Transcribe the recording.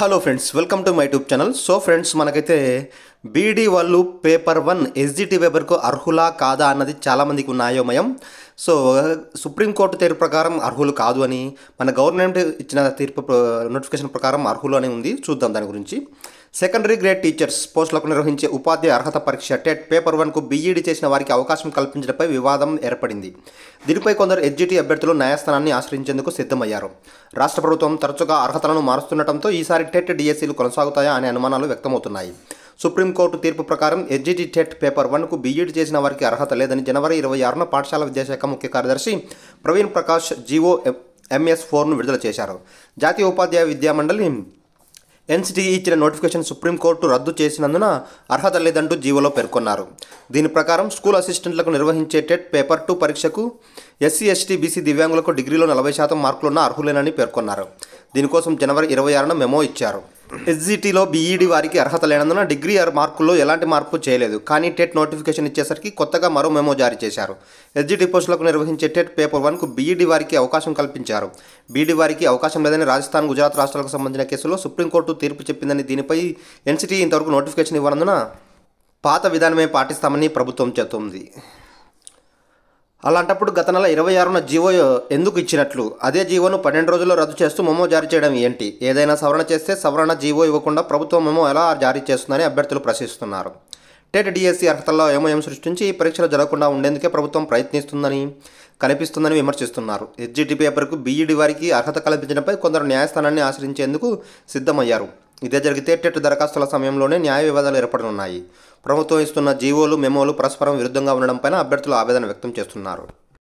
hello friends welcome to my tube channel so friends మనకైతే బీడీ వాళ్ళు పేపర్ వన్ ఎస్జిటి పేపర్కు అర్హులా కాదా అన్నది చాలామందికి ఉన్న అయోమయం సో సుప్రీంకోర్టు తీర్పు ప్రకారం అర్హులు కాదు అని మన గవర్నమెంట్ ఇచ్చిన తీర్పు నోటిఫికేషన్ ప్రకారం అర్హులు అని ఉంది చూద్దాం దాని గురించి సెకండరీ గ్రేడ్ టీచర్స్ పోస్టులకు నిర్వహించే ఉపాధ్యాయ అర్హత పరీక్ష టెట్ పేపర్ వన్కు బీఈడి చేసిన వారికి అవకాశం కల్పించడంపై వివాదం ఏర్పడింది దీనిపై కొందరు ఎడ్జిటీ అభ్యర్థులు న్యాయస్థానాన్ని ఆశ్రయించేందుకు సిద్ధమయ్యారు రాష్ట్ర ప్రభుత్వం తరచుగా అర్హతలను మారుస్తుండటంతో ఈసారి టెట్ డిఎస్సీలు కొనసాగుతాయా అనే అనుమానాలు వ్యక్తమవుతున్నాయి సుప్రీంకోర్టు తీర్పు ప్రకారం ఎడ్జిటి టెట్ పేపర్ వన్కు బీఈడి చేసిన వారికి అర్హత లేదని జనవరి ఇరవై ఆరున పాఠశాల విద్యాశాఖ ముఖ్య కార్యదర్శి ప్రవీణ్ ప్రకాష్ జీవో ఎంఎస్ ఫోర్ను విడుదల చేశారు జాతీయ ఉపాధ్యాయ విద్యామండలి ఎన్సిటిఈ ఇచ్చిన నోటిఫికేషన్ సుప్రీంకోర్టు రద్దు చేసినందున అర్హత లేదంటూ జీవోలో పేర్కొన్నారు దీని ప్రకారం స్కూల్ అసిస్టెంట్లకు నిర్వహించే టెట్ పేపర్ టూ పరీక్షకు ఎస్సీ ఎస్టీ బీసీ దివ్యాంగులకు డిగ్రీలో నలభై శాతం మార్కులున్న అర్హులేనని పేర్కొన్నారు దీనికోసం జనవరి ఇరవై ఆరున మెమో ఇచ్చారు ఎస్జిటిలో బీఈడి వారికి అర్హత లేనందున డిగ్రీ మార్కుల్లో ఎలాంటి మార్పు చేయలేదు కానీ టెట్ నోటిఫికేషన్ ఇచ్చేసరికి కొత్తగా మరో మెమో జారీ చేశారు ఎస్జిటి పోస్టులకు నిర్వహించే టెట్ పేపర్ వన్కు బీఈడి వారికి అవకాశం కల్పించారు బీఈడి వారికి అవకాశం లేదని రాజస్థాన్ గుజరాత్ రాష్ట్రాలకు సంబంధించిన కేసులో సుప్రీంకోర్టు తీర్పు చెప్పిందని దీనిపై ఎన్సిటీ ఇంతవరకు నోటిఫికేషన్ ఇవ్వనందున పాత విధానమే పాటిస్తామని ప్రభుత్వం చెబుతుంది అలాంటప్పుడు గత నెల ఇరవై ఆరున జీవో ఎందుకు ఇచ్చినట్లు అదే జీవోను పన్నెండు రోజుల్లో రద్దు చేస్తూ మెమో జారీ చేయడం ఏంటి ఏదైనా సవరణ చేస్తే సవరణ జీవో ఇవ్వకుండా ప్రభుత్వం మెమో ఎలా జారీ చేస్తుందని అభ్యర్థులు ప్రశ్నిస్తున్నారు టెట్ డిఎస్సి అర్హతల్లో ఏమో ఏం సృష్టించి ఈ పరీక్షలు జరగకుండా ఉండేందుకే ప్రభుత్వం ప్రయత్నిస్తుందని కనిపిస్తుందని విమర్శిస్తున్నారు ఎస్జిటి పేపర్కు బీఈడి వారికి అర్హత కల్పించడంపై కొందరు న్యాయస్థానాన్ని ఆశ్రయించేందుకు సిద్ధమయ్యారు ఇదే జరిగితే టెట్ దరఖాస్తుల సమయంలోనే న్యాయ వివాదాలు ఏర్పడనున్నాయి ప్రభుత్వం ఇస్తున్న జీవోలు మెమోలు పరస్పరం విరుద్ధంగా ఉండడంపైన అభ్యర్థులు ఆవేదన వ్యక్తం చేస్తున్నారు